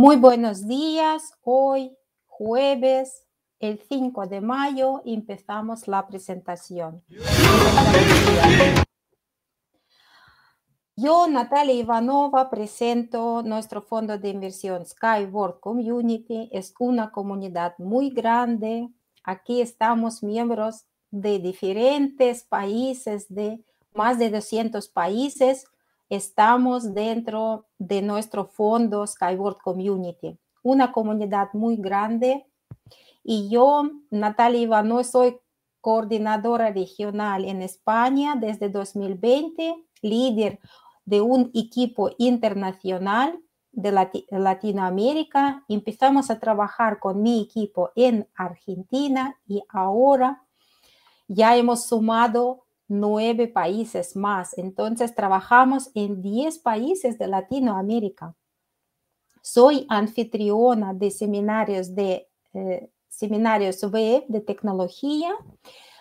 Muy buenos días. Hoy, jueves, el 5 de mayo, empezamos la presentación. Yo, Natalia Ivanova, presento nuestro fondo de inversión Skyward Community. Es una comunidad muy grande. Aquí estamos miembros de diferentes países, de más de 200 países estamos dentro de nuestro fondo Skyward Community, una comunidad muy grande. Y yo, Natalia Ivano, soy coordinadora regional en España desde 2020, líder de un equipo internacional de Latinoamérica. Empezamos a trabajar con mi equipo en Argentina y ahora ya hemos sumado nueve países más. Entonces trabajamos en diez países de Latinoamérica. Soy anfitriona de seminarios de eh, seminarios web de tecnología,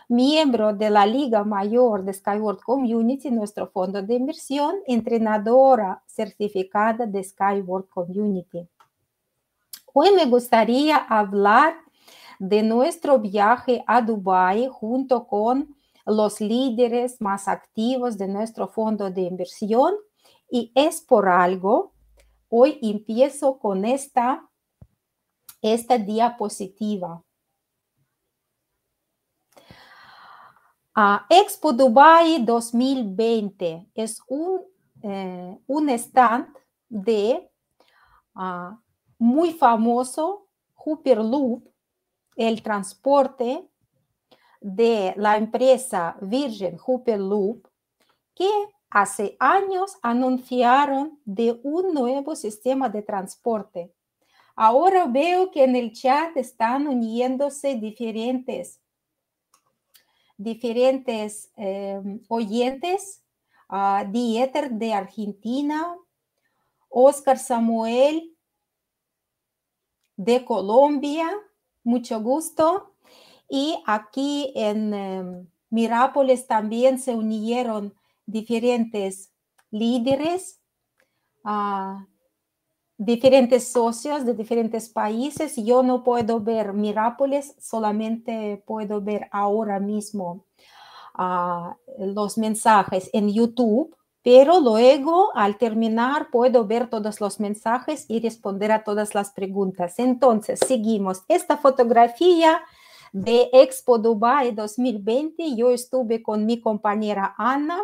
miembro de la Liga Mayor de Skyward Community, nuestro fondo de inversión, entrenadora certificada de Skyward Community. Hoy me gustaría hablar de nuestro viaje a Dubái junto con los líderes más activos de nuestro fondo de inversión y es por algo. Hoy empiezo con esta, esta diapositiva. Expo Dubai 2020 es un, eh, un stand de ah, muy famoso Hooper Loop, el transporte de la empresa Virgin Hooper Loop, que hace años anunciaron de un nuevo sistema de transporte. Ahora veo que en el chat están uniéndose diferentes, diferentes em, oyentes, ah, Dieter de Argentina, Oscar Samuel de Colombia, mucho gusto. Y aquí en em, Mirápolis también se unieron diferentes líderes, ah, diferentes socios de diferentes países. Yo no puedo ver Mirápolis, solamente puedo ver ahora mismo ah, los mensajes en YouTube, pero luego al terminar puedo ver todos los mensajes y responder a todas las preguntas. Entonces, seguimos. Esta fotografía de Expo Dubai 2020, yo estuve con mi compañera Ana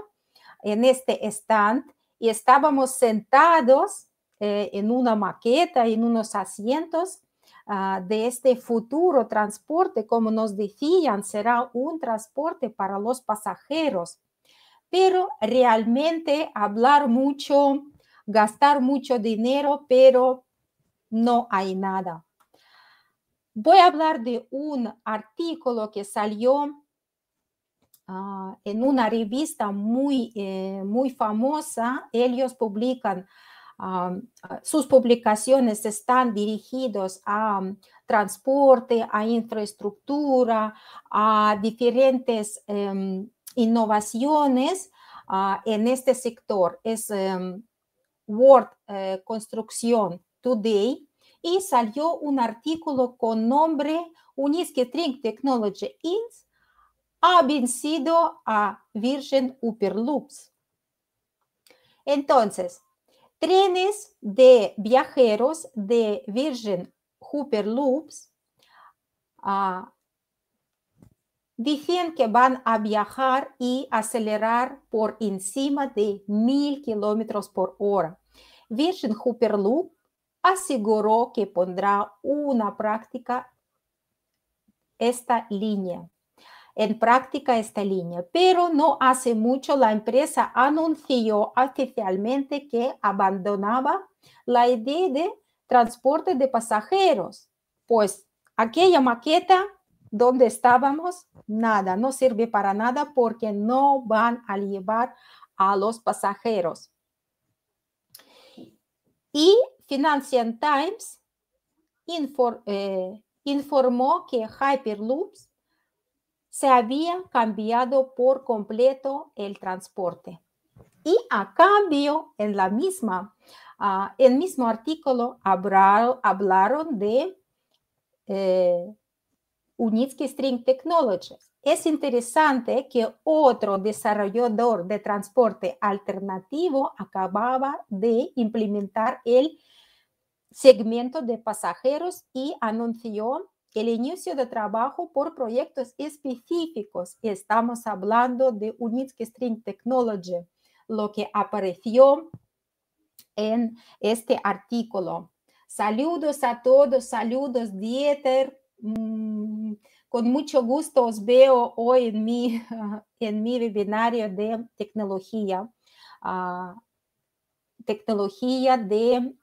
en este stand y estábamos sentados eh, en una maqueta, en unos asientos ah, de este futuro transporte, como nos decían, será un transporte para los pasajeros. Pero realmente hablar mucho, gastar mucho dinero, pero no hay nada. Voy a hablar de un artículo que salió ah, en una revista muy, eh, muy famosa, ellos publican, ah, sus publicaciones están dirigidas a mm, transporte, a infraestructura, a diferentes em, innovaciones ah, en este sector. Es em, World eh, Construction Today y salió un artículo con nombre Trink Technology Inc. ha vencido a Virgin Hyperloops. Entonces, trenes de viajeros de Virgin Hyperloops Loops ah, dicen que van a viajar y acelerar por encima de mil kilómetros por hora. Virgin Hyperloop aseguró que pondrá una práctica esta línea. En práctica esta línea, pero no hace mucho la empresa anunció oficialmente que abandonaba la idea de transporte de pasajeros, pues aquella maqueta donde estábamos, nada, no sirve para nada porque no van a llevar a los pasajeros. Y Financial Times eh, informó que Hyperloops se había cambiado por completo el transporte. Y a cambio, en la misma, ah, el mismo artículo hablaron de eh, Unitsky String Technologies. Es interesante que otro desarrollador de transporte alternativo acababa de implementar el segmento de pasajeros y anunció el inicio de trabajo por proyectos específicos. Estamos hablando de Unitsky String Technology, lo que apareció en este artículo. Saludos a todos, saludos Dieter. Mm, con mucho gusto os veo hoy en mi, en mi webinario de tecnología, ah, tecnología de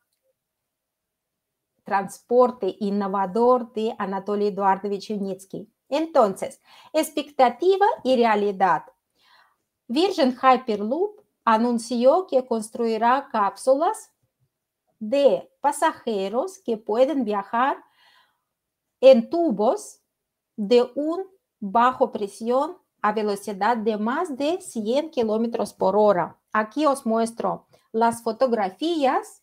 transporte innovador de Anatoly Eduardovich Unitsky. Entonces, expectativa y realidad. Virgin Hyperloop anunció que construirá cápsulas de pasajeros que pueden viajar en tubos de un bajo presión a velocidad de más de 100 kilómetros por hora. Aquí os muestro las fotografías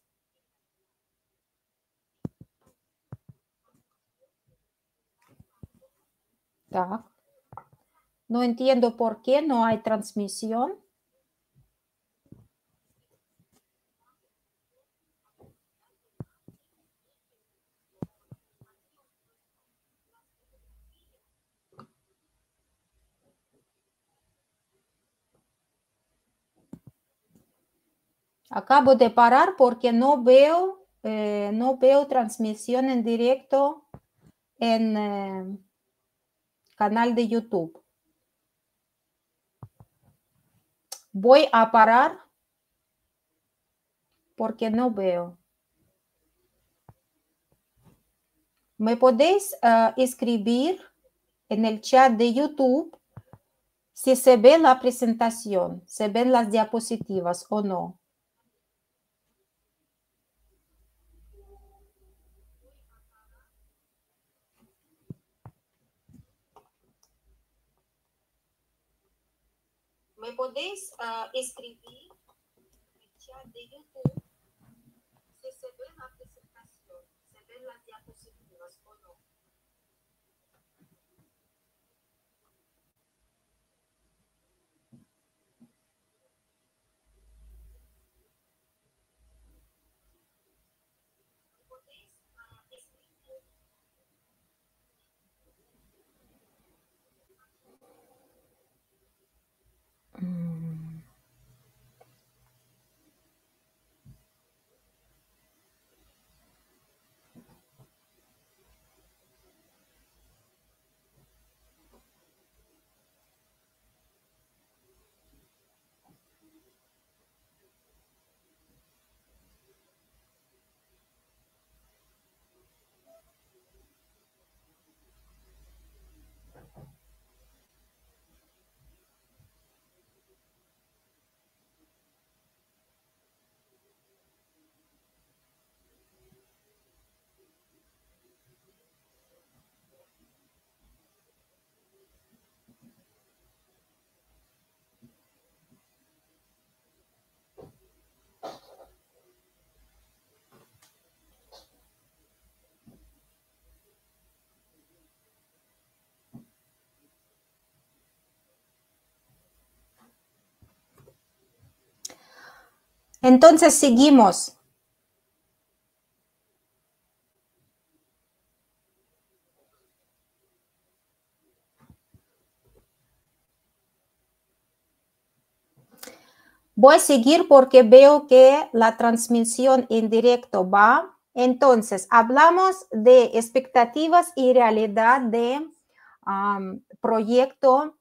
No entiendo por qué no hay transmisión. Acabo de parar porque no veo, eh, no veo transmisión en directo en... Eh, canal de YouTube. Voy a parar porque no veo. Me podéis ah, escribir en el chat de YouTube si se ve la presentación, se ven las diapositivas o no. me podéis uh, escribir en el chat de YouTube si se ve la presentación, se ven las diapositivas o no. Entonces seguimos. Voy a seguir porque veo que la transmisión en directo va. Entonces, hablamos de expectativas y realidad de proyecto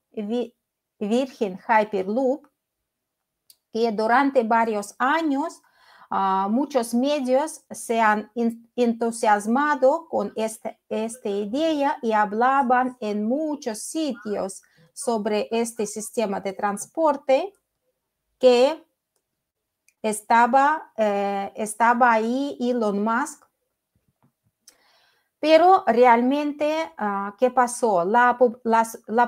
Virgin Hyperloop durante varios años ah, muchos medios se han entusiasmado con esta este idea y hablaban en muchos sitios sobre este sistema de transporte que estaba, eh, estaba ahí Elon Musk. Pero realmente, ah, ¿qué pasó? la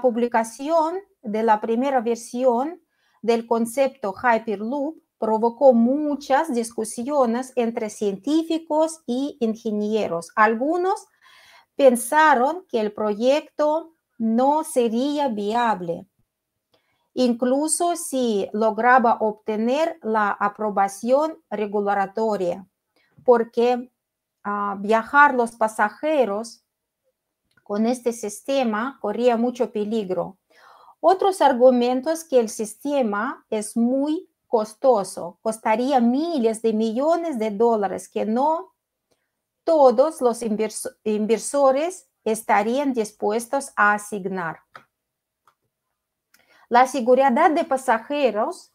publicación de la primera versión del concepto Hyperloop provocó muchas discusiones entre científicos y ingenieros. Algunos pensaron que el proyecto no sería viable, incluso si lograba obtener la aprobación regulatoria, porque ah, viajar los pasajeros con este sistema corría mucho peligro otros argumentos que el sistema es muy costoso, costaría miles de millones de dólares que no todos los inversores estarían dispuestos a asignar. La seguridad de pasajeros,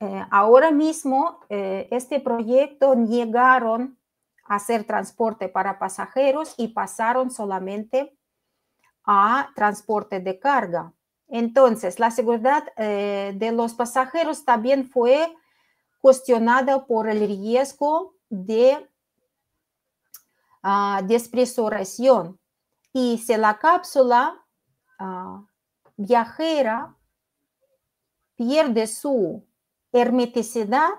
eh, ahora mismo eh, este proyecto llegaron a hacer transporte para pasajeros y pasaron solamente a transporte de carga. Entonces, la seguridad eh, de los pasajeros también fue cuestionada por el riesgo de ah, despresuración. Y si la cápsula ah, viajera pierde su hermeticidad,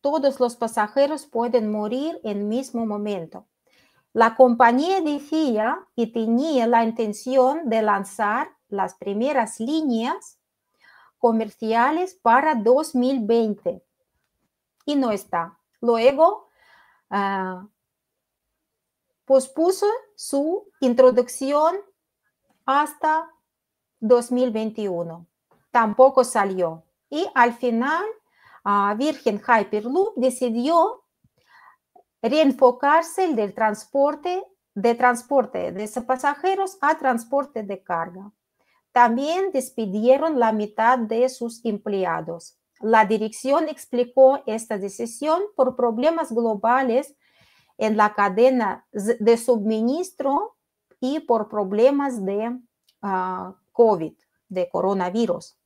todos los pasajeros pueden morir en el mismo momento. La compañía decía y tenía la intención de lanzar las primeras líneas comerciales para 2020 y no está. Luego ah, pospuso su introducción hasta 2021. Tampoco salió. Y al final, ah, Virgen Virgin Hyperloop decidió reenfocarse el del transporte de transporte de pasajeros a transporte de carga. También despidieron la mitad de sus empleados. La dirección explicó esta decisión por problemas globales en la cadena de suministro y por problemas de ah, COVID, de coronavirus.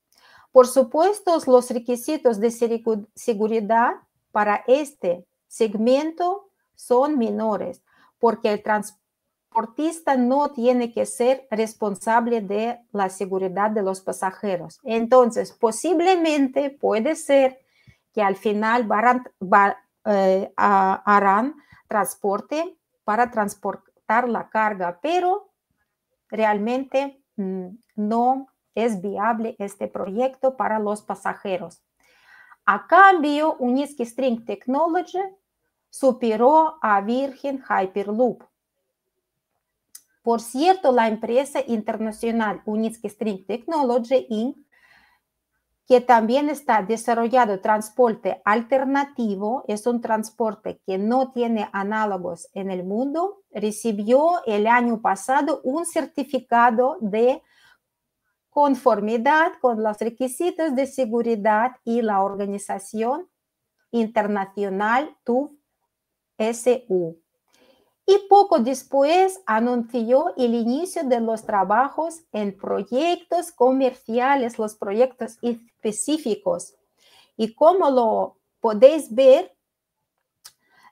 Por supuesto, los requisitos de seguridad para este segmento son menores porque el transporte transportista no tiene que ser responsable de la seguridad de los pasajeros. Entonces, posiblemente puede ser que al final eh, harán transporte para transportar la carga, pero realmente mm, no es viable este proyecto para los pasajeros. A cambio, Uniski String Technology superó a Virgin Hyperloop por cierto, la empresa internacional Unitsky String Technology Inc., que también está desarrollando transporte alternativo, es un transporte que no tiene análogos en el mundo, recibió el año pasado un certificado de conformidad con los requisitos de seguridad y la organización internacional TUV-SU y poco después anunció el inicio de los trabajos en proyectos comerciales, los proyectos específicos. Y como lo podéis ver,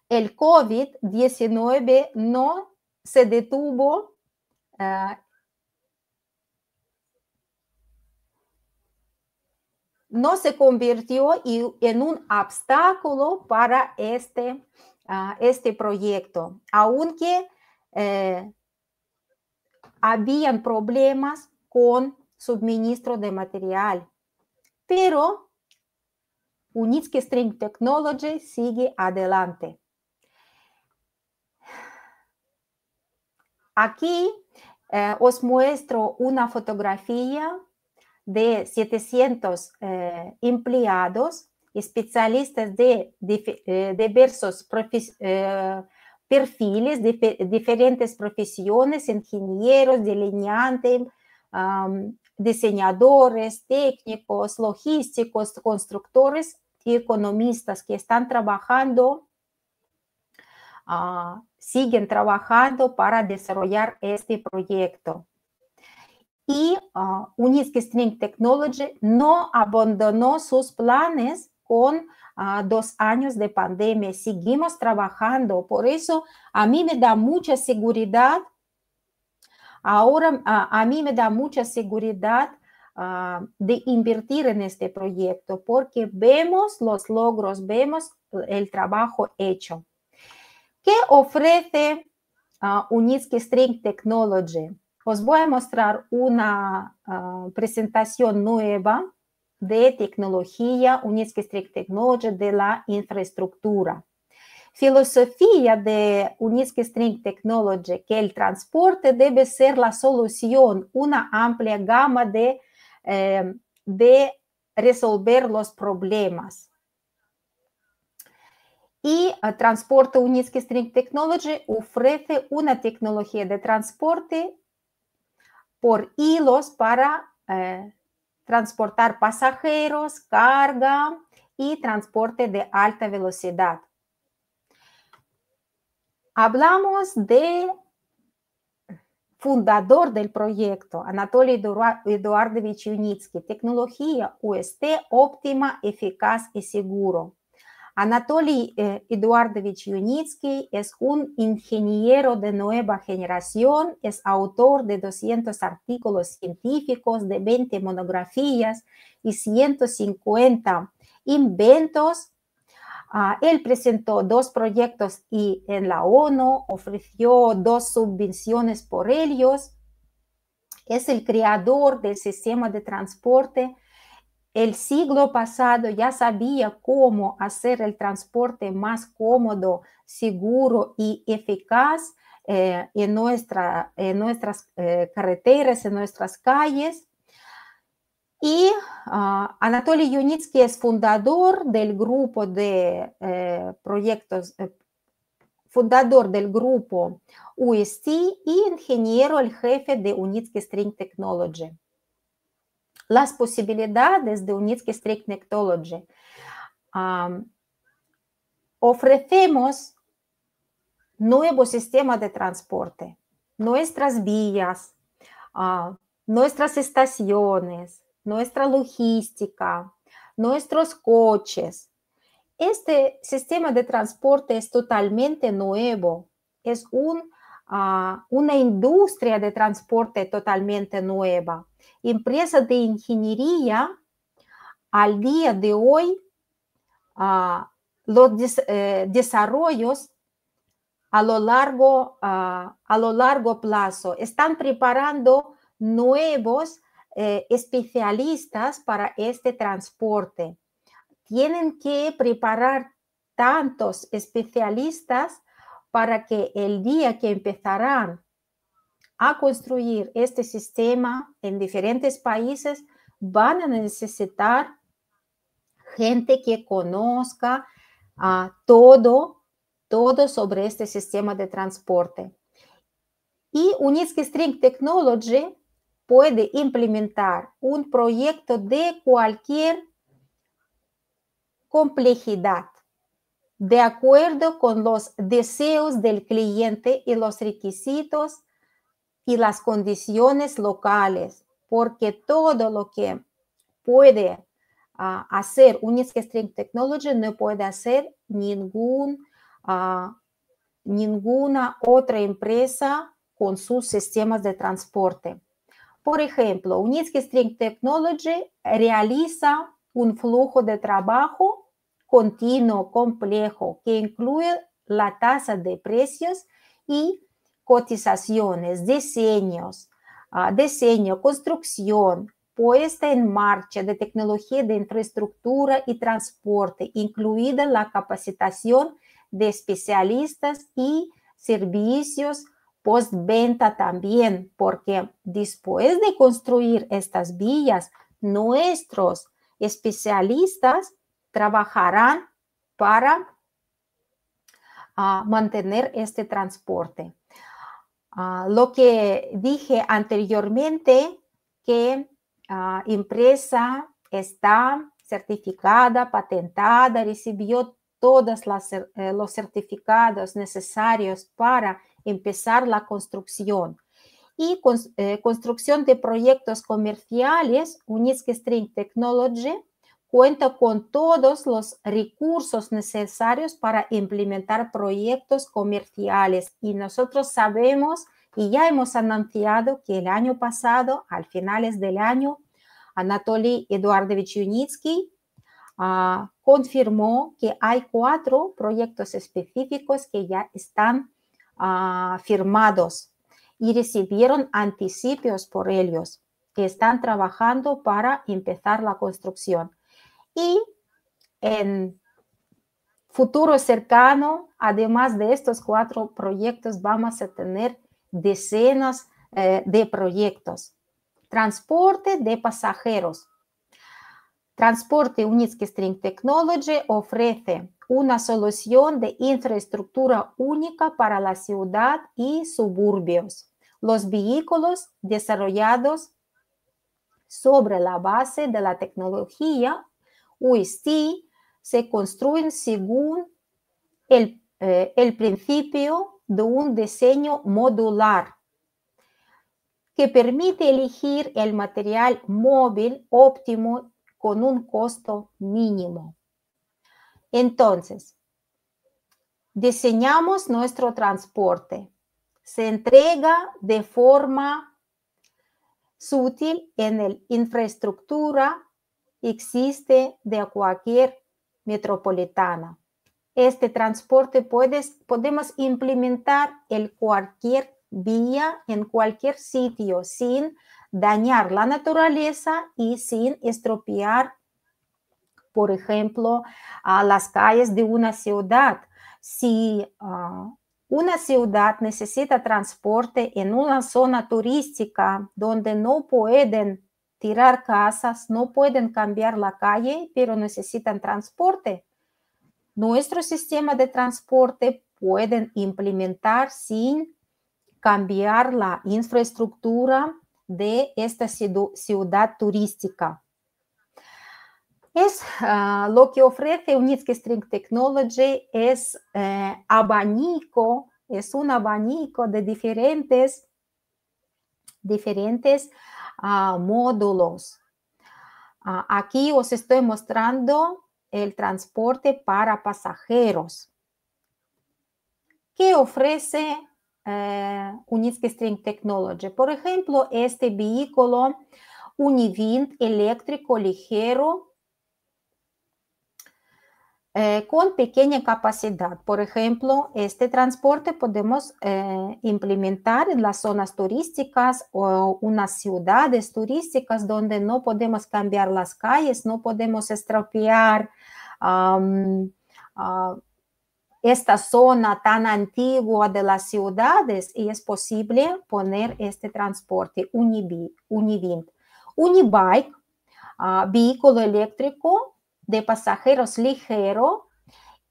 el COVID-19 no se detuvo. Ah, no se convirtió en un obstáculo para este Ah, este proyecto, aunque eh, habían problemas con suministro de material. Pero Unitsky String Technology sigue adelante. Aquí eh, os muestro una fotografía de 700 eh, empleados especialistas de, eh, diversos eh, perfiles, de, diferentes profesiones, ingenieros, delineantes, diseñadores, técnicos, logísticos, constructores y economistas que están trabajando, ah, siguen trabajando para desarrollar este proyecto. Y uh, string Technology no abandonó sus planes con ah, dos años de pandemia, seguimos trabajando. Por eso a mí me da mucha seguridad, ahora a mí me da mucha seguridad ah, de invertir en este proyecto porque vemos los logros, vemos el trabajo hecho. ¿Qué ofrece ah, Unitsky String Technology? Os voy a mostrar una presentación nueva de tecnología, unisque String Technology, de la infraestructura. Filosofía de Unisk String Technology, que el transporte debe ser la solución, una amplia gama de, eh, de resolver los problemas. Y eh, Transporte unisc String Technology ofrece una tecnología de transporte por hilos para... Eh, transportar pasajeros, carga y transporte de alta velocidad. Hablamos de fundador del proyecto, Anatoly Eduardovich Yunitsky, tecnología UST óptima, eficaz y seguro. Anatoly Eduardovich Yunitsky es un ingeniero de nueva generación, es autor de 200 artículos científicos, de 20 monografías y 150 inventos. Ah, él presentó dos proyectos y en la ONU ofreció dos subvenciones por ellos. Es el creador del sistema de transporte el siglo pasado ya sabía cómo hacer el transporte más cómodo, seguro y eficaz eh, en, nuestras eh, carreteras, en nuestras calles. Y ah, Anatoly Yunitsky es fundador del grupo de eh, proyectos, fundador del grupo UST y ingeniero el jefe de Unitsky String Technology las posibilidades de Unitsky Strict Nectology. ofrecemos nuevo sistema de transporte, nuestras vías, ah, nuestras estaciones, nuestra logística, nuestros coches. Este sistema de transporte es totalmente nuevo, es un a ah, una industria de transporte totalmente nueva. Empresas de ingeniería al día de hoy, ah, los eh, desarrollos a lo, largo, ah, a lo largo plazo están preparando nuevos eh, especialistas para este transporte. Tienen que preparar tantos especialistas para que el día que empezarán a construir este sistema en diferentes países, van a necesitar gente que conozca ah, todo, todo sobre este sistema de transporte. Y Unitsky String Technology puede implementar un proyecto de cualquier complejidad de acuerdo con los deseos del cliente y los requisitos y las condiciones locales, porque todo lo que puede ah, hacer hacer String Technology no puede hacer ningún, ah, ninguna otra empresa con sus sistemas de transporte. Por ejemplo, String Technology realiza un flujo de trabajo continuo complejo que incluye la tasa de precios y cotizaciones, diseños, ah, diseño, construcción, puesta en marcha de tecnología de infraestructura y transporte, incluida la capacitación de especialistas y servicios postventa también, porque después de construir estas vías, nuestros especialistas trabajarán para ah, mantener este transporte. Ah, lo que dije anteriormente, que la ah, empresa está certificada, patentada, recibió todos eh, los certificados necesarios para empezar la construcción. Y eh, construcción de proyectos comerciales, Uniske String Technology cuenta con todos los recursos necesarios para implementar proyectos comerciales y nosotros sabemos y ya hemos anunciado que el año pasado, al finales del año, Anatoly Eduardovich Yunitsky ah, confirmó que hay cuatro proyectos específicos que ya están ah, firmados y recibieron anticipios por ellos que están trabajando para empezar la construcción. Y en futuro cercano, además de estos cuatro proyectos, vamos a tener decenas eh, de proyectos. Transporte de pasajeros. Transporte Unitsky String Technology ofrece una solución de infraestructura única para la ciudad y suburbios. Los vehículos desarrollados sobre la base de la tecnología UST se construyen según el, eh, el principio de un diseño modular que permite elegir el material móvil óptimo con un costo mínimo. Entonces, diseñamos nuestro transporte. Se entrega de forma sutil en la infraestructura existe de cualquier metropolitana. Este transporte puedes, podemos implementar el cualquier vía, en cualquier sitio, sin dañar la naturaleza y sin estropear, por ejemplo, a las calles de una ciudad. Si ah, una ciudad necesita transporte en una zona turística donde no pueden tirar casas, no pueden cambiar la calle, pero necesitan transporte. Nuestro sistema de transporte pueden implementar sin cambiar la infraestructura de esta ciudad turística. Es ah, lo que ofrece Unitsky String Technology es eh, abanico, es un abanico de diferentes, diferentes módulos. Ah, aquí os estoy mostrando el transporte para pasajeros. ¿Qué ofrece eh, string Technology? Por ejemplo, este vehículo Univint eléctrico ligero eh, con pequeña capacidad. Por ejemplo, este transporte podemos eh, implementar en las zonas turísticas o unas ciudades turísticas donde no podemos cambiar las calles, no podemos estropear ah, esta zona tan antigua de las ciudades y es posible poner este transporte Unibi, Unibike, ah, vehículo eléctrico de pasajeros ligero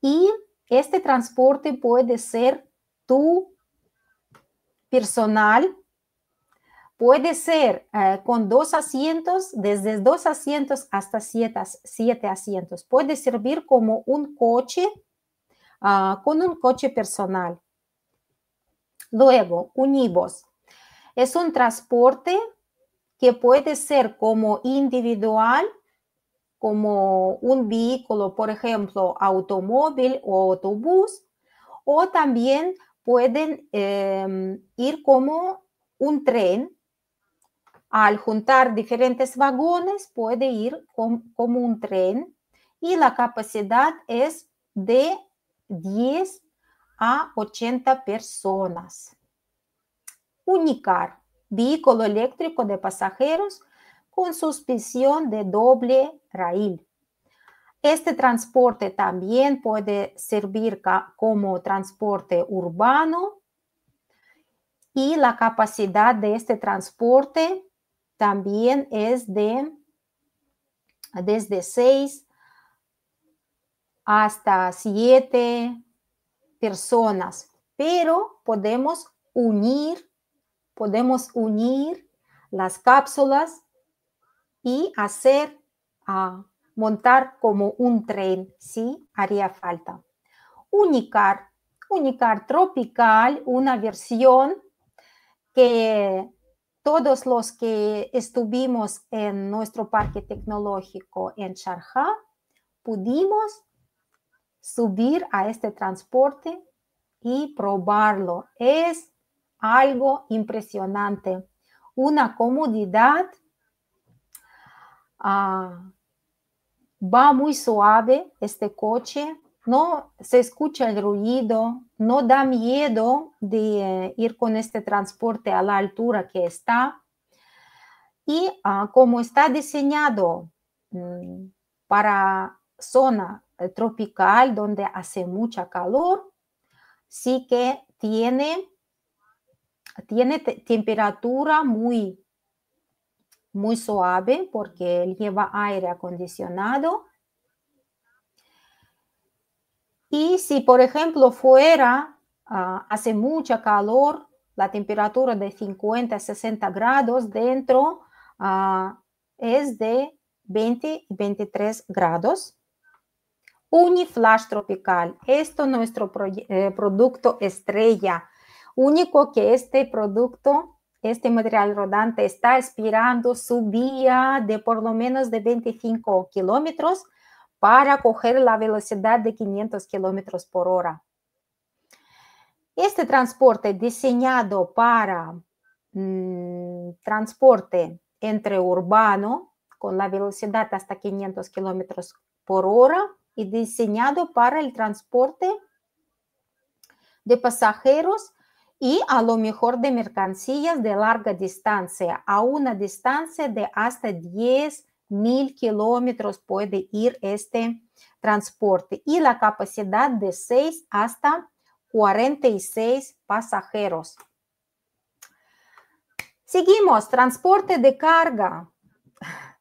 y este transporte puede ser tu personal, puede ser eh, con dos asientos, desde dos asientos hasta siete, siete asientos. Puede servir como un coche, ah, con un coche personal. Luego, unibos. Es un transporte que puede ser como individual como un vehículo, por ejemplo, automóvil o autobús, o también pueden em, ir como un tren. Al juntar diferentes vagones puede ir como un tren y la capacidad es de 10 a 80 personas. Unicar, vehículo eléctrico de pasajeros con suspensión de doble raíz Este transporte también puede servir como transporte urbano y la capacidad de este transporte también es de desde 6 hasta siete personas, pero podemos unir, podemos unir las cápsulas y hacer, a ah, montar como un tren, ¿sí? Haría falta. Unicar, unicar tropical, una versión que todos los que estuvimos en nuestro parque tecnológico en Sharjah pudimos subir a este transporte y probarlo. Es algo impresionante, una comodidad Ah, va muy suave este coche, no se escucha el ruido, no da miedo de eh, ir con este transporte a la altura que está. Y ah, como está diseñado mm, para zona eh, tropical donde hace mucha calor, sí que tiene, tiene temperatura muy muy suave porque él lleva aire acondicionado. Y si, por ejemplo, fuera, ah, hace mucha calor, la temperatura de 50 a 60 grados dentro ah, es de 20 23 grados. Uniflash tropical. Esto nuestro eh, producto estrella. Único que este producto este material rodante está expirando su vía de por lo menos de 25 kilómetros para coger la velocidad de 500 kilómetros por hora. Este transporte diseñado para mm, transporte entre urbano con la velocidad hasta 500 kilómetros por hora y diseñado para el transporte de pasajeros y a lo mejor de mercancías de larga distancia, a una distancia de hasta 10 mil kilómetros puede ir este transporte y la capacidad de 6 hasta 46 pasajeros. Seguimos, transporte de carga.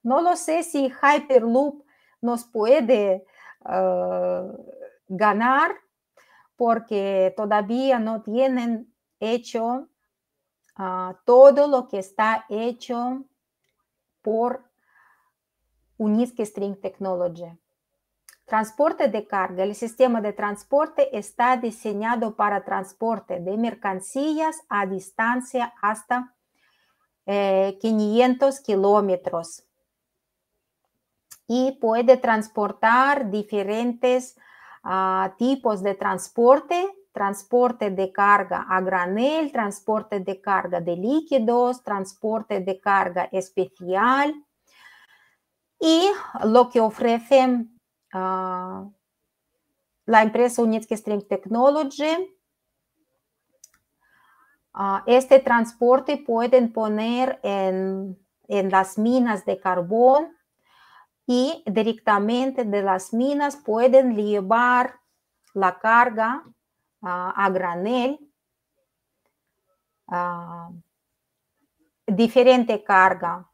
No lo sé si Hyperloop nos puede ah, ganar porque todavía no tienen hecho, ah, todo lo que está hecho por Uniske String Technology. Transporte de carga. El sistema de transporte está diseñado para transporte de mercancías a distancia hasta 500 eh, kilómetros y puede transportar diferentes ah, tipos de transporte transporte de carga a granel, transporte de carga de líquidos, transporte de carga especial y lo que ofrece ah, la empresa Unitsky Stream Technology. Ah, este transporte pueden poner en, en las minas de carbón y directamente de las minas pueden llevar la carga a granel, diferente carga.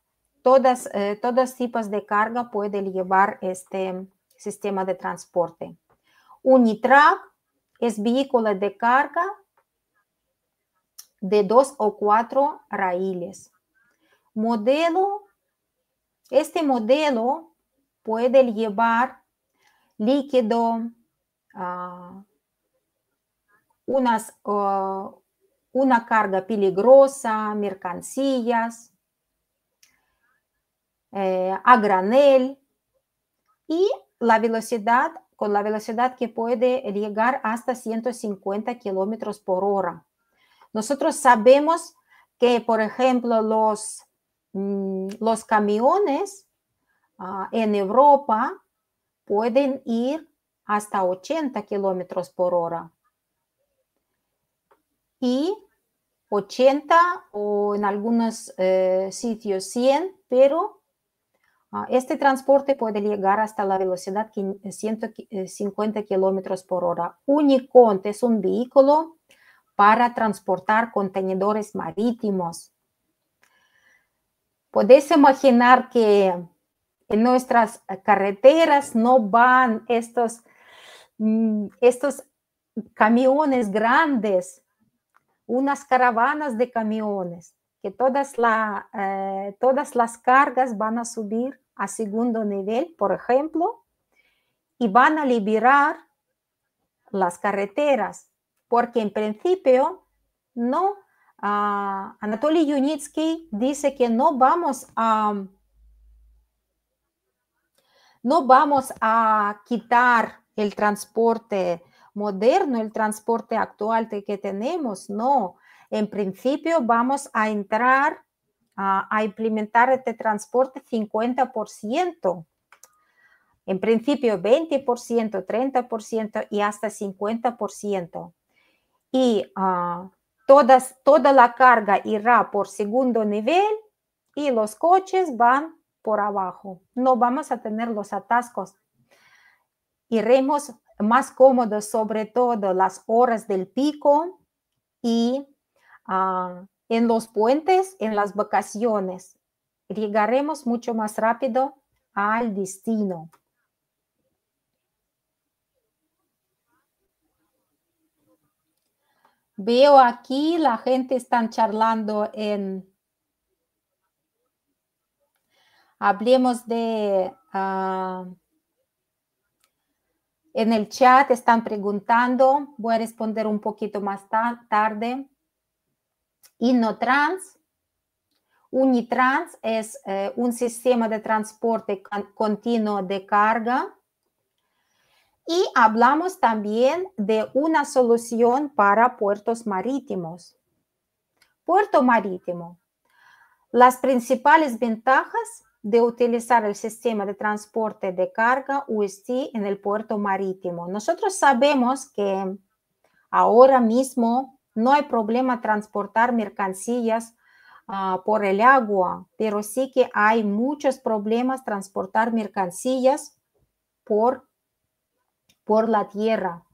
Todas, eh, todas tipos de carga puede llevar este sistema de transporte. Unitrack es vehículo de carga de dos o cuatro raíles. Modelo, este modelo puede llevar líquido, ah, una carga peligrosa, mercancías, eh, a granel y la velocidad, con la velocidad que puede llegar hasta 150 kilómetros por hora. Nosotros sabemos que, por ejemplo, los, mm, los camiones ah, en Europa pueden ir hasta 80 kilómetros por hora. 80 o en algunos eh, sitios 100, pero ah, este transporte puede llegar hasta la velocidad 150 eh, eh, kilómetros por hora. Uniconte es un vehículo para transportar contenedores marítimos. Podéis imaginar que en nuestras carreteras no van estos, mm, estos camiones grandes unas caravanas de camiones, que todas, eh, todas las cargas van a subir a segundo nivel, por ejemplo, y van a liberar las carreteras, porque en principio no, ah, Anatoly Yunitsky dice que no vamos a, no vamos a quitar el transporte moderno, el transporte actual que tenemos, no. En principio vamos a entrar a, implementar este transporte 50%. En principio 20%, 30% y hasta 50%. Y ah, todas, toda la carga irá por segundo nivel y los coches van por abajo. No vamos a tener los atascos. Iremos más cómodos sobre todo las horas del pico y ah, en los puentes, en las vacaciones. Llegaremos mucho más rápido al destino. Veo aquí la gente están charlando en... Hablemos de... Ah, en el chat están preguntando, voy a responder un poquito más tarde. Inotrans, Unitrans es eh, un sistema de transporte continuo de carga. Y hablamos también de una solución para puertos marítimos. Puerto marítimo. Las principales ventajas de utilizar el sistema de transporte de carga UST en el puerto marítimo. Nosotros sabemos que ahora mismo no hay problema transportar mercancías ah, por el agua, pero sí que hay muchos problemas transportar mercancías por, por la tierra.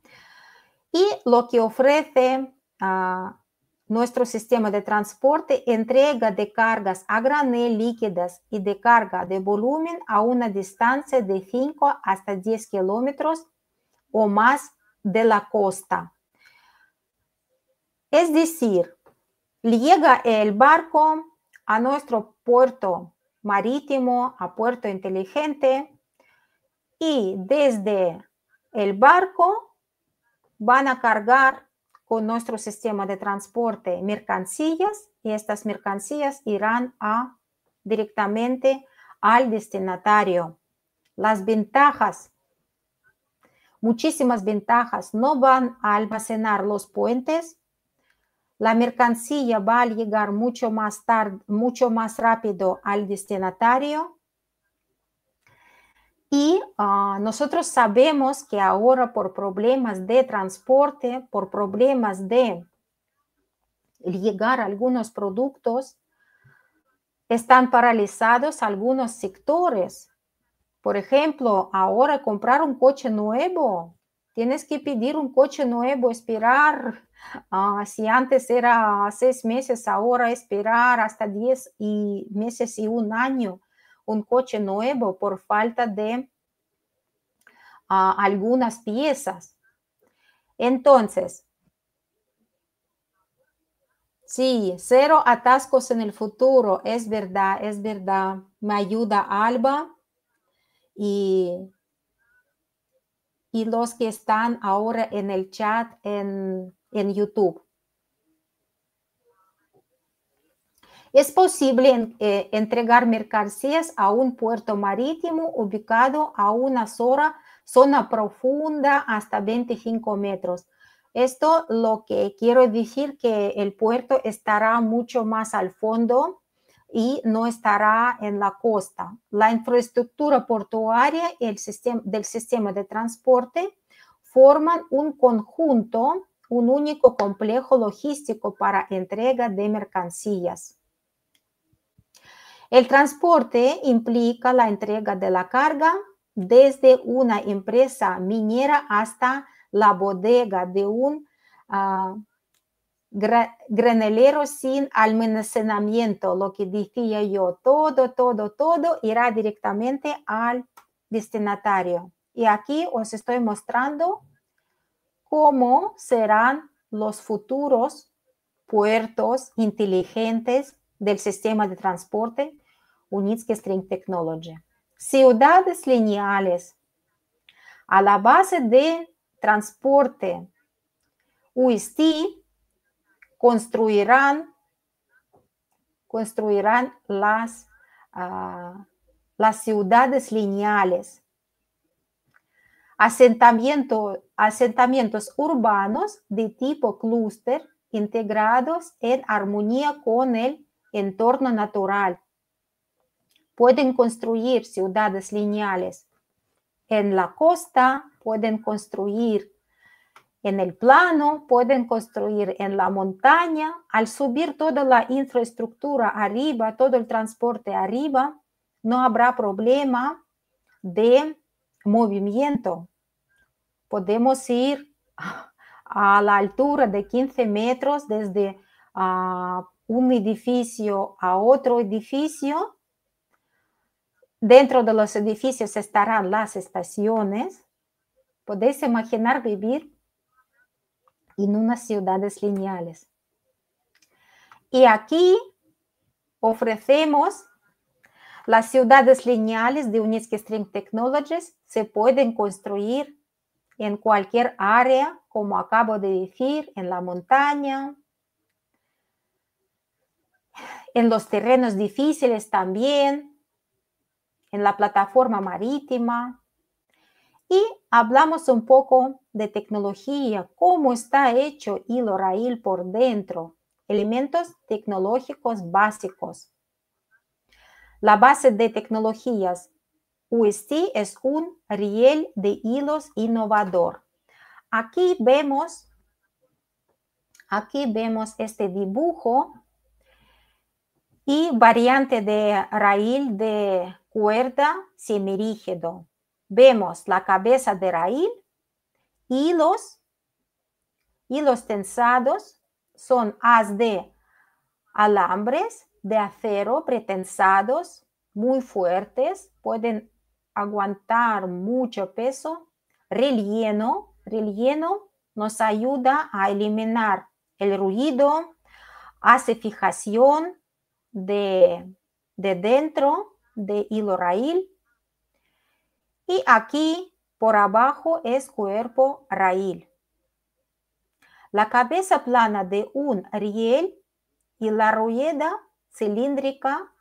Y lo que ofrece ah, nuestro sistema de transporte entrega de cargas a granel líquidas y de carga de volumen a una distancia de 5 hasta 10 kilómetros o más de la costa. Es decir, llega el barco a nuestro puerto marítimo, a puerto inteligente, y desde el barco van a cargar nuestro sistema de transporte mercancías y estas mercancías irán a, directamente al destinatario. Las ventajas, muchísimas ventajas, no van a almacenar los puentes, la mercancía va a llegar mucho más tarde, mucho más rápido al destinatario y ah, nosotros sabemos que ahora por problemas de transporte, por problemas de llegar a algunos productos, están paralizados algunos sectores. Por ejemplo, ahora comprar un coche nuevo, tienes que pedir un coche nuevo, esperar, ah, si antes era seis meses, ahora esperar hasta diez meses y un año un coche nuevo por falta de ah, algunas piezas. Entonces, sí, cero atascos en el futuro, es verdad, es verdad. Me ayuda Alba y, los que están ahora en el chat en, en YouTube. Es posible eh, entregar mercancías a un puerto marítimo ubicado a una zona, zona profunda hasta 25 metros. Esto lo que quiero decir que el puerto estará mucho más al fondo y no estará en la costa. La infraestructura portuaria y el sistema, del sistema de transporte forman un conjunto, un único complejo logístico para entrega de mercancías. El transporte implica la entrega de la carga desde una empresa minera hasta la bodega de un ah, granelero sin almacenamiento, lo que decía yo, todo, todo, todo irá directamente al destinatario. Y aquí os estoy mostrando cómo serán los futuros puertos inteligentes del sistema de transporte Unitsky String Technology. Ciudades lineales a la base de transporte. UISTI construirán, construirán las, ah, las ciudades lineales. Asentamiento, asentamientos urbanos de tipo clúster integrados en armonía con el entorno natural pueden construir ciudades lineales en la costa, pueden construir en el plano, pueden construir en la montaña. Al subir toda la infraestructura arriba, todo el transporte arriba, no habrá problema de movimiento. Podemos ir a la altura de 15 metros desde ah, un edificio a otro edificio Dentro de los edificios estarán las estaciones. Podéis imaginar vivir en unas ciudades lineales. Y aquí ofrecemos las ciudades lineales de Uniski String Technologies se pueden construir en cualquier área, como acabo de decir, en la montaña, en los terrenos difíciles también, en la plataforma marítima. Y hablamos un poco de tecnología, cómo está hecho hilo raíl por dentro, elementos tecnológicos básicos. La base de tecnologías UST es un riel de hilos innovador. Aquí vemos, aquí vemos este dibujo y variante de raíl de cuerda semirígido. Vemos la cabeza de raíz hilos, hilos tensados, son as de alambres de acero pretensados muy fuertes, pueden aguantar mucho peso, relleno, relleno nos ayuda a eliminar el ruido, hace fijación de, de dentro de hilo raíl. Y aquí por abajo es cuerpo rail La cabeza plana de un riel y la rueda cilíndrica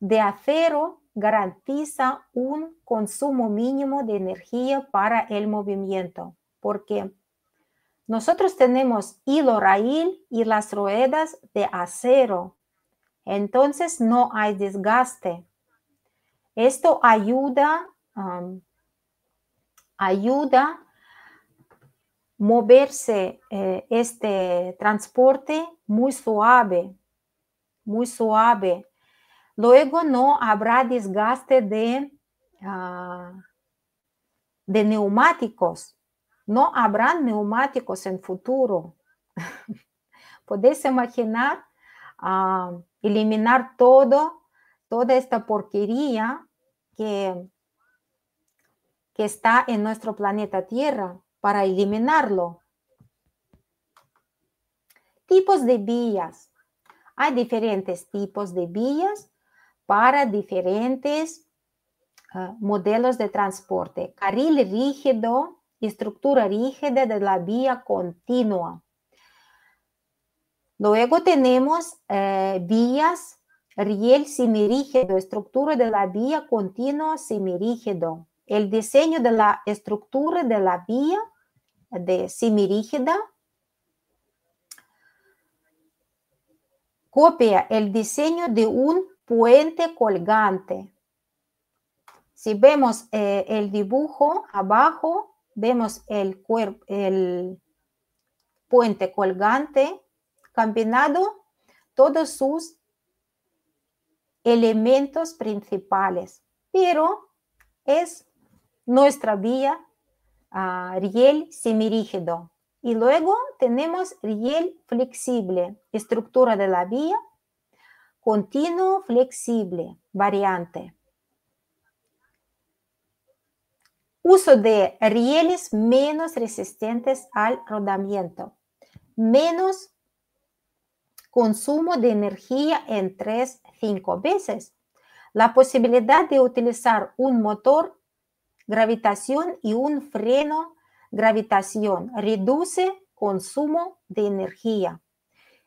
de acero garantiza un consumo mínimo de energía para el movimiento, porque nosotros tenemos hilo raíl y las ruedas de acero entonces no hay desgaste. Esto ayuda, um, ayuda moverse eh, este transporte muy suave, muy suave. Luego no habrá desgaste de, ah, de neumáticos. No habrá neumáticos en futuro. ¿Podéis imaginar a ah, eliminar todo, toda esta porquería que, que está en nuestro planeta Tierra, para eliminarlo. Tipos de vías. Hay diferentes tipos de vías para diferentes ah, modelos de transporte. Carril rígido, estructura rígida de la vía continua. Luego tenemos eh, vías, riel semirígido, estructura de la vía continua semirígido. El diseño de la estructura de la vía de semirígida copia el diseño de un puente colgante. Si vemos eh, el dibujo abajo, vemos el, el puente colgante combinado todos sus elementos principales, pero es nuestra vía ah, riel semirígido. Y luego tenemos riel flexible, estructura de la vía, continuo flexible, variante. Uso de rieles menos resistentes al rodamiento, menos consumo de energía en tres cinco veces. La posibilidad de utilizar un motor gravitación y un freno gravitación reduce consumo de energía.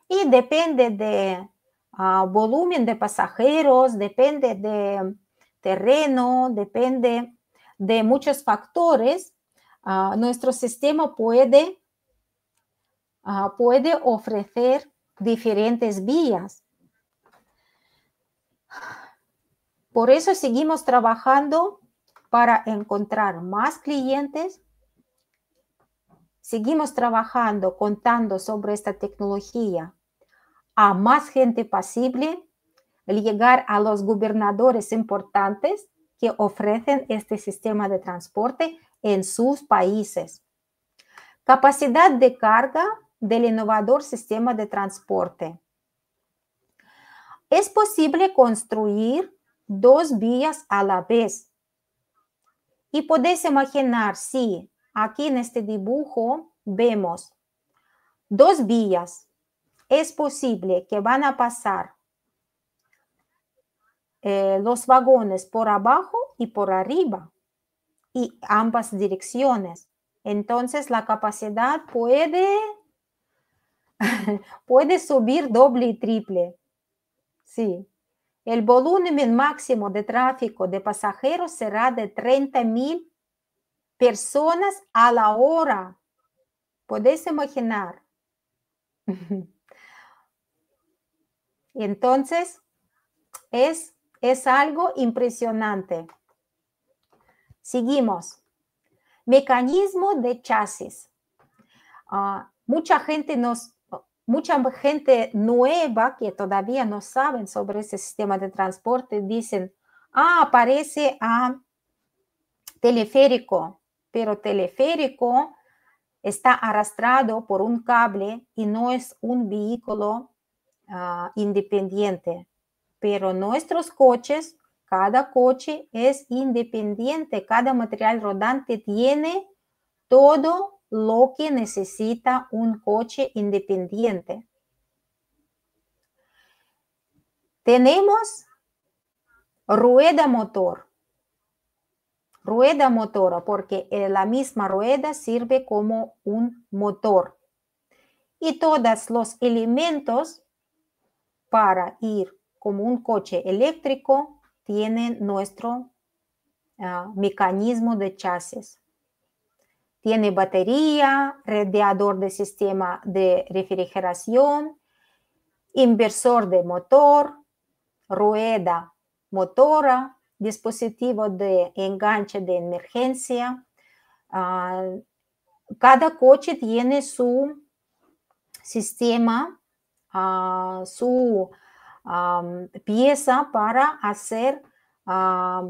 Y depende de ah, volumen de pasajeros, depende de terreno, depende de muchos factores, ah, nuestro sistema puede, ah, puede ofrecer diferentes vías. Por eso seguimos trabajando para encontrar más clientes. Seguimos trabajando contando sobre esta tecnología a más gente posible, llegar a los gobernadores importantes que ofrecen este sistema de transporte en sus países. Capacidad de carga del innovador sistema de transporte. Es posible construir dos vías a la vez. Y podéis imaginar, si aquí en este dibujo vemos dos vías. Es posible que van a pasar eh, los vagones por abajo y por arriba y ambas direcciones. Entonces la capacidad puede puede subir doble y triple. Sí. El volumen máximo de tráfico de pasajeros será de 30.000 personas a la hora. ¿Podéis imaginar? Entonces, es, es algo impresionante. Seguimos. Mecanismo de chasis. Ah, mucha gente nos mucha gente nueva que todavía no saben sobre ese sistema de transporte dicen, ah, parece a teleférico, pero teleférico está arrastrado por un cable y no es un vehículo ah, independiente. Pero nuestros coches, cada coche es independiente, cada material rodante tiene todo lo que necesita un coche independiente. Tenemos rueda motor. Rueda motor, porque la misma rueda sirve como un motor. Y todos los elementos para ir como un coche eléctrico tienen nuestro ah, mecanismo de chasis. Tiene batería, radiador de sistema de refrigeración, inversor de motor, rueda motora, dispositivo de enganche de emergencia. Ah, cada coche tiene su sistema, ah, su pieza para hacer ah,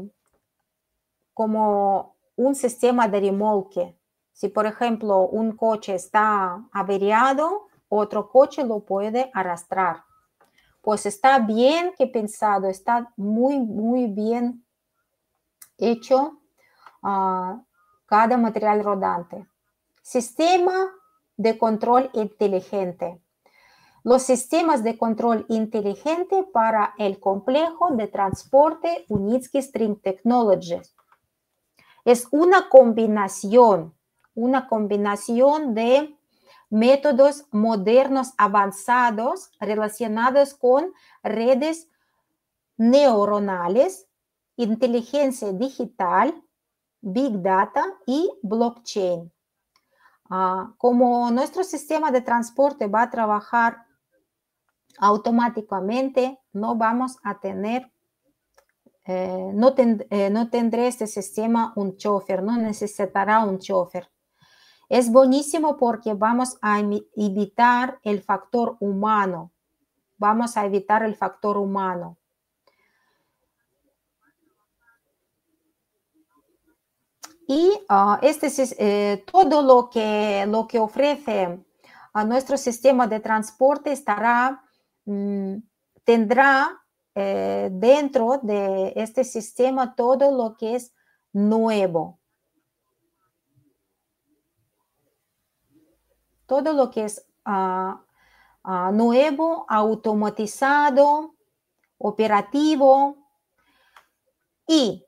como un sistema de remolque. Si, por ejemplo, un coche está averiado, otro coche lo puede arrastrar. Pues está bien que pensado, está muy, muy bien hecho ah, cada material rodante. Sistema de control inteligente. Los sistemas de control inteligente para el complejo de transporte Unitsky String Technologies es una combinación una combinación de métodos modernos avanzados relacionados con redes neuronales, inteligencia digital, big data y blockchain. Ah, como nuestro sistema de transporte va a trabajar automáticamente, no vamos a tener, eh, no, eh, no tendré este sistema un chofer, no necesitará un chofer. Es buenísimo porque vamos a evitar el factor humano. Vamos a evitar el factor humano. Y ah, este es eh, todo lo que, lo que ofrece a nuestro sistema de transporte estará, mm, tendrá eh, dentro de este sistema todo lo que es nuevo. todo lo que es ah, ah, nuevo, automatizado, operativo y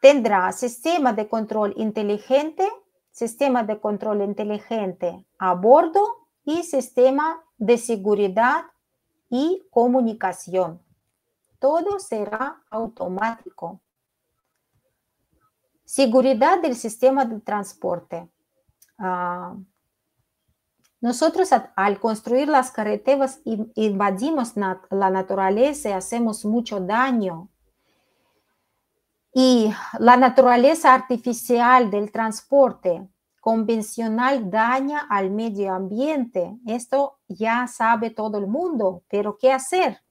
tendrá sistema de control inteligente, sistema de control inteligente a bordo y sistema de seguridad y comunicación. Todo será automático. Seguridad del sistema de transporte. Ah, nosotros al construir las carreteras invadimos la naturaleza y hacemos mucho daño. Y la naturaleza artificial del transporte convencional daña al medio ambiente. Esto ya sabe todo el mundo, pero ¿qué hacer?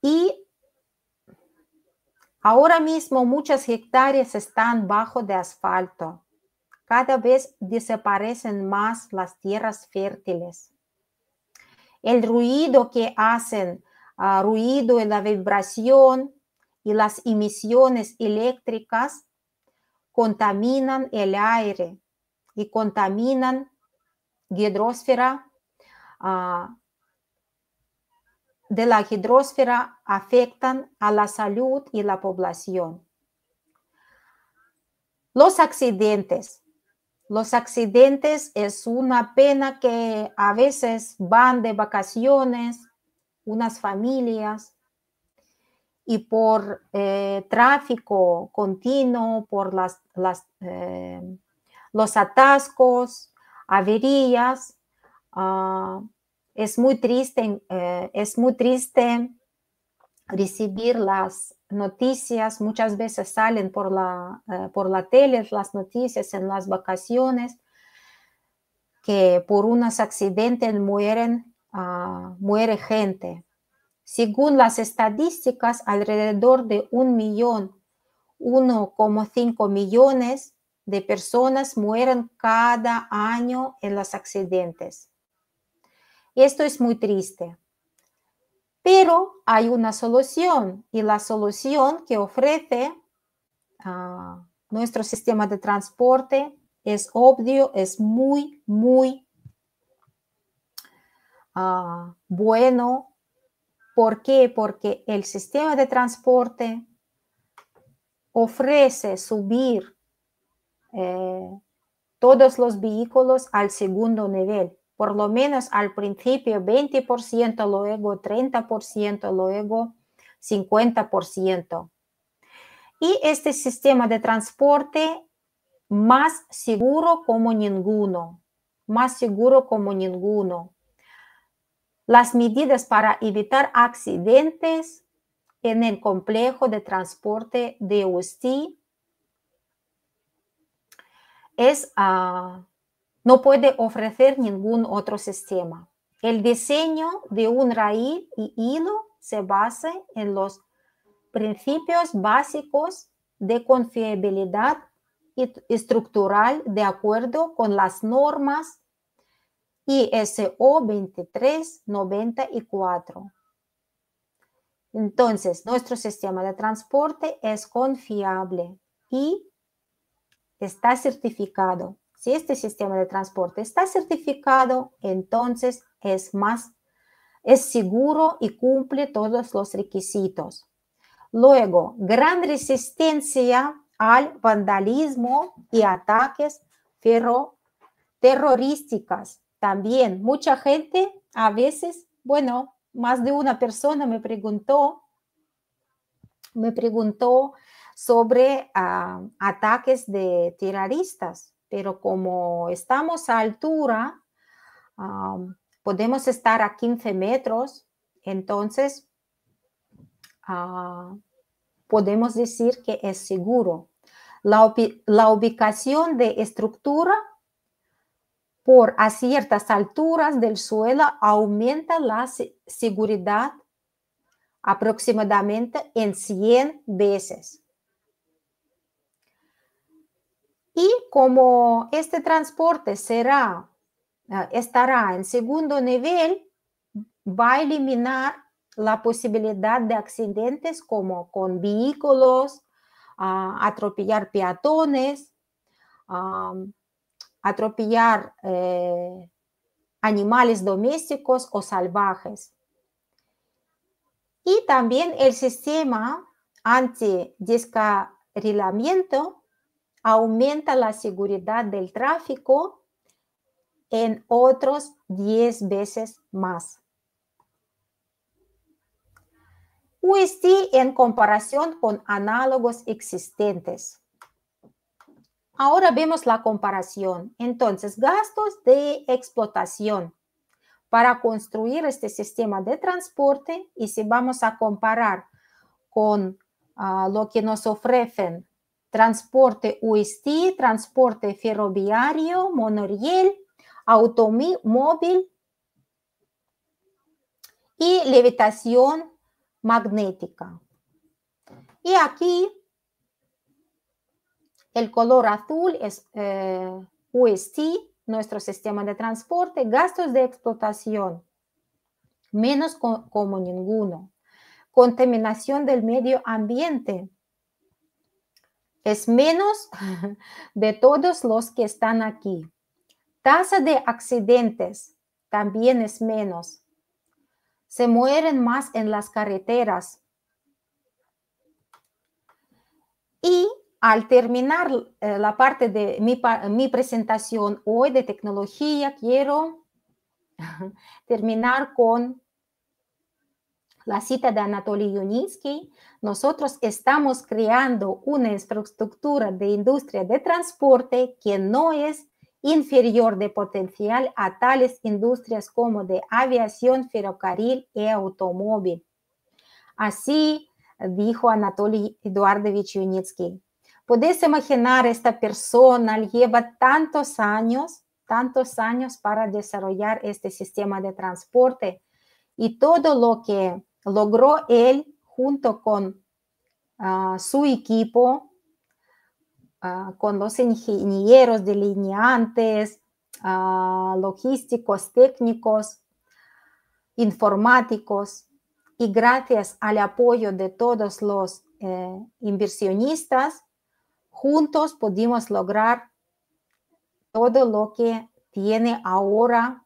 Y ahora mismo muchas hectáreas están bajo de asfalto cada vez desaparecen más las tierras fértiles. El ruido que hacen, el ah, ruido y la vibración y las emisiones eléctricas contaminan el aire y contaminan hidrosfera. Ah, de la hidrosfera afectan a la salud y la población. Los accidentes los accidentes es una pena que a veces van de vacaciones unas familias y por eh, tráfico continuo, por las, eh, los atascos, averías, ah, es muy triste, eh, es muy triste recibir las noticias muchas veces salen por la, eh, por la tele, las noticias en las vacaciones, que por unos accidentes mueren, ah, muere gente. Según las estadísticas, alrededor de un millón, 1,5 millones de personas mueren cada año en los accidentes. Esto es muy triste pero hay una solución y la solución que ofrece ah, nuestro sistema de transporte es obvio, es muy, muy ah, bueno. ¿Por qué? Porque el sistema de transporte ofrece subir eh, todos los vehículos al segundo nivel por lo menos al principio 20%, luego 30%, luego 50%. Y este sistema de transporte más seguro como ninguno, más seguro como ninguno. Las medidas para evitar accidentes en el complejo de transporte de UST es ah, no puede ofrecer ningún otro sistema. El diseño de un raíz y hilo se basa en los principios básicos de confiabilidad estructural de acuerdo con las normas ISO 2394. Entonces, nuestro sistema de transporte es confiable y está certificado. Si este sistema de transporte está certificado, entonces es más, es seguro y cumple todos los requisitos. Luego, gran resistencia al vandalismo y ataques ferro terrorísticas. También mucha gente a veces, bueno, más de una persona me preguntó, me preguntó sobre ah, ataques de terroristas pero como estamos a altura, podemos estar a 15 metros, entonces ah, podemos decir que es seguro. La, ubicación de estructura por a ciertas alturas del suelo aumenta la seguridad aproximadamente en 100 veces. Y como este transporte será, ah, estará en segundo nivel, va a eliminar la posibilidad de accidentes como con vehículos, ah, atropellar peatones, atropellar eh, animales domésticos o salvajes. Y también el sistema anti descarrilamiento aumenta la seguridad del tráfico en otros 10 veces más. UST en comparación con análogos existentes. Ahora vemos la comparación. Entonces, gastos de explotación para construir este sistema de transporte y si vamos a comparar con ah, lo que nos ofrecen transporte UST, transporte ferroviario, monoriel, automóvil y levitación magnética. Y aquí el color azul es eh, UST, nuestro sistema de transporte, gastos de explotación, menos como ninguno, contaminación del medio ambiente, es menos de todos los que están aquí. Tasa de accidentes también es menos. Se mueren más en las carreteras. Y al terminar eh, la parte de mi presentación hoy de tecnología, quiero terminar con la cita de Anatoly Yunitsky, nosotros estamos creando una infraestructura de industria de transporte que no es inferior de potencial a tales industrias como de aviación, ferrocarril y automóvil. Así dijo Anatoly Eduardovich Yunitsky. puedes imaginar, esta persona lleva tantos años, tantos años para desarrollar este sistema de transporte y todo lo que logró él junto con ah, su equipo, ah, con los ingenieros delineantes, ah, logísticos, técnicos, informáticos, y gracias al apoyo de todos los eh, inversionistas, juntos pudimos lograr todo lo que tiene ahora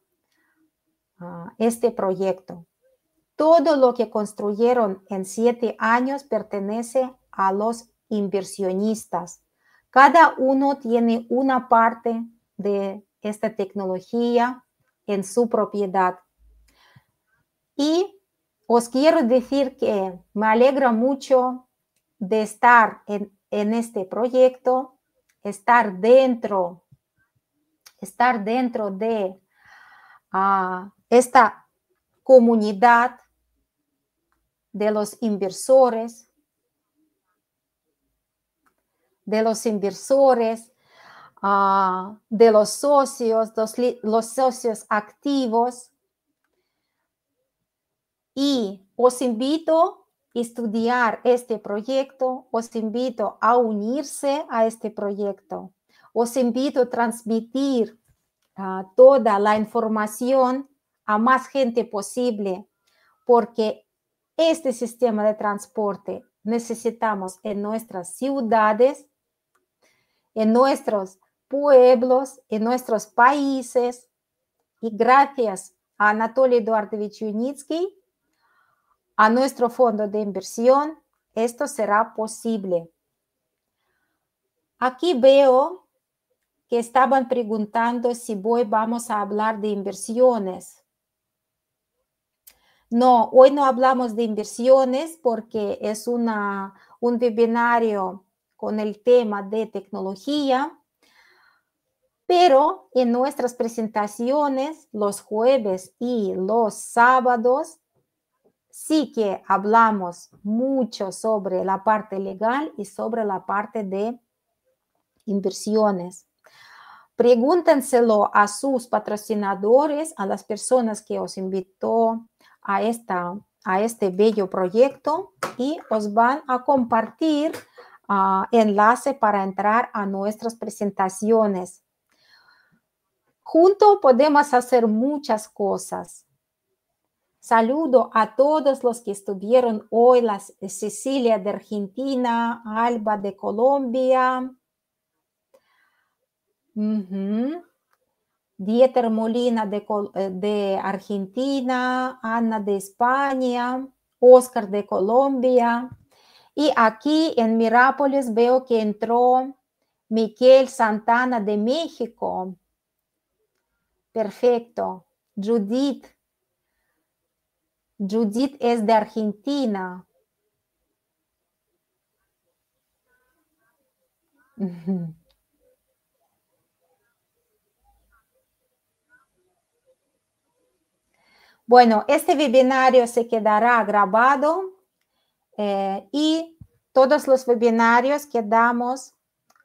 este proyecto. Todo lo que construyeron en siete años pertenece a los inversionistas. Cada uno tiene una parte de esta tecnología en su propiedad. Y os quiero decir que me alegra mucho de estar en, este proyecto, estar dentro, estar dentro de ah, esta comunidad de los inversores, de los inversores, ah, de los socios, los, socios activos. Y os invito a estudiar este proyecto, os invito a unirse a este proyecto, os invito a transmitir ah, toda la información a más gente posible, porque este sistema de transporte necesitamos en nuestras ciudades, en nuestros pueblos, en nuestros países. Y gracias a Anatoly Eduardovich Yunitsky, a nuestro fondo de inversión, esto será posible. Aquí veo que estaban preguntando si hoy vamos a hablar de inversiones. No, hoy no hablamos de inversiones porque es una, un webinario con el tema de tecnología, pero en nuestras presentaciones los jueves y los sábados sí que hablamos mucho sobre la parte legal y sobre la parte de inversiones. Pregúntenselo a sus patrocinadores, a las personas que os invitó a, esta, a este bello proyecto y os van a compartir ah, enlace para entrar a nuestras presentaciones. Juntos podemos hacer muchas cosas. Saludo a todos los que estuvieron hoy, las Cecilia de Argentina, Alba de Colombia. Dieter Molina eh, de, Argentina, Ana de España, Oscar de Colombia. Y aquí en Mirápolis veo que entró Miquel Santana de México. Perfecto. Judith. Judith es de Argentina. Bueno, este webinario se quedará grabado eh, y todos los webinarios que damos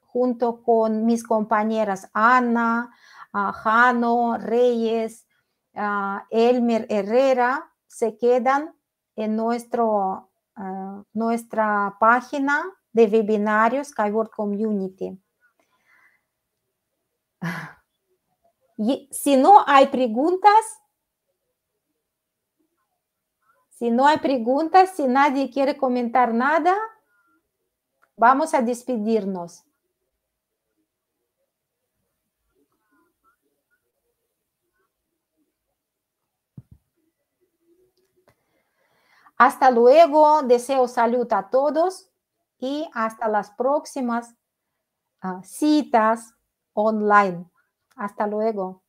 junto con mis compañeras Ana, ah, Jano, Reyes, ah, Elmer Herrera, se quedan en nuestro, ah, nuestra página de webinarios Skyward Community. Y si no hay preguntas, si no hay preguntas, si nadie quiere comentar nada, vamos a despedirnos. Hasta luego, deseo salud a todos y hasta las próximas ah, citas online. Hasta luego.